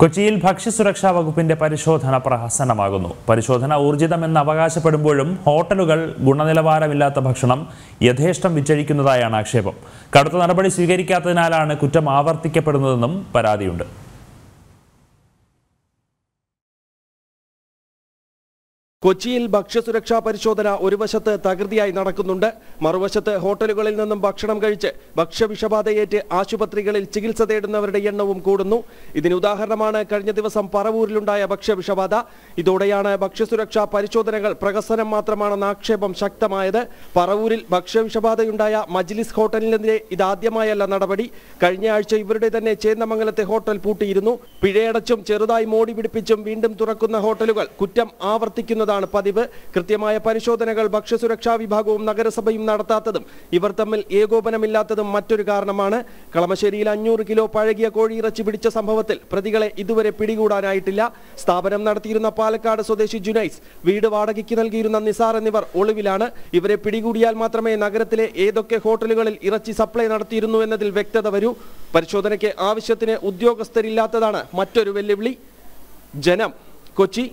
കൊച്ചിയിൽ ഭക്ഷ്യസുരക്ഷാ വകുപ്പിന്റെ പരിശോധന പ്രഹസനമാകുന്നു പരിശോധന ഊർജിതമെന്ന് അവകാശപ്പെടുമ്പോഴും ഹോട്ടലുകൾ ഗുണനിലവാരമില്ലാത്ത ഭക്ഷണം യഥേഷ്ടം വിറ്റഴിക്കുന്നതായാണ് ആക്ഷേപം കടുത്ത നടപടി സ്വീകരിക്കാത്തതിനാലാണ് കുറ്റം ആവർത്തിക്കപ്പെടുന്നതെന്നും പരാതിയുണ്ട് കൊച്ചിയിൽ ഭക്ഷ്യസുരക്ഷാ പരിശോധന ഒരു വശത്ത് തകൃതിയായി നടക്കുന്നുണ്ട് മറുവശത്ത് ഹോട്ടലുകളിൽ നിന്നും ഭക്ഷണം കഴിച്ച് ഭക്ഷ്യവിഷബാധയേറ്റ് ആശുപത്രികളിൽ ചികിത്സ തേടുന്നവരുടെ എണ്ണവും കൂടുന്നു ഇതിന് ഉദാഹരണമാണ് കഴിഞ്ഞ ദിവസം പറവൂരിലുണ്ടായ ഭക്ഷ്യവിഷബാധ ഇതോടെയാണ് ഭക്ഷ്യസുരക്ഷാ പരിശോധനകൾ പ്രകസനം മാത്രമാണെന്ന ആക്ഷേപം ശക്തമായത് പറവൂരിൽ ഭക്ഷ്യവിഷബാധയുണ്ടായ മജ്ലിസ് ഹോട്ടലിനെതിരെ ഇതാദ്യമായല്ല നടപടി കഴിഞ്ഞ ആഴ്ച ഇവരുടെ തന്നെ ചേന്നമംഗലത്തെ ഹോട്ടൽ പൂട്ടിയിരുന്നു പിഴയടച്ചും ചെറുതായി മോടി പിടിപ്പിച്ചും വീണ്ടും തുറക്കുന്ന ഹോട്ടലുകൾ കുറ്റം ആവർത്തിക്കുന്നത് എന്നതാണ് പതിവ് കൃത്യമായ പരിശോധനകൾ ഭക്ഷ്യസുരക്ഷാ വിഭാഗവും നഗരസഭയും നടത്താത്തതും ഇവർ തമ്മിൽ ഏകോപനമില്ലാത്തതും മറ്റൊരു കാരണമാണ് കളമശ്ശേരിയിൽ അഞ്ഞൂറ് കിലോ പഴകിയ കോഴിയിറച്ചി പിടിച്ച സംഭവത്തിൽ പ്രതികളെ ഇതുവരെ പിടികൂടാനായിട്ടില്ല സ്ഥാപനം നടത്തിയിരുന്ന പാലക്കാട് സ്വദേശി ജുനൈസ് വീട് വാടകയ്ക്ക് നൽകിയിരുന്ന നിസാർ എന്നിവർ ഒളിവിലാണ് ഇവരെ പിടികൂടിയാൽ മാത്രമേ നഗരത്തിലെ ഏതൊക്കെ ഹോട്ടലുകളിൽ ഇറച്ചി സപ്ലൈ നടത്തിയിരുന്നു എന്നതിൽ വ്യക്തത വരൂ പരിശോധനയ്ക്ക് ആവശ്യത്തിന് ഉദ്യോഗസ്ഥരില്ലാത്തതാണ് മറ്റൊരു വെല്ലുവിളി ജനം കൊച്ചി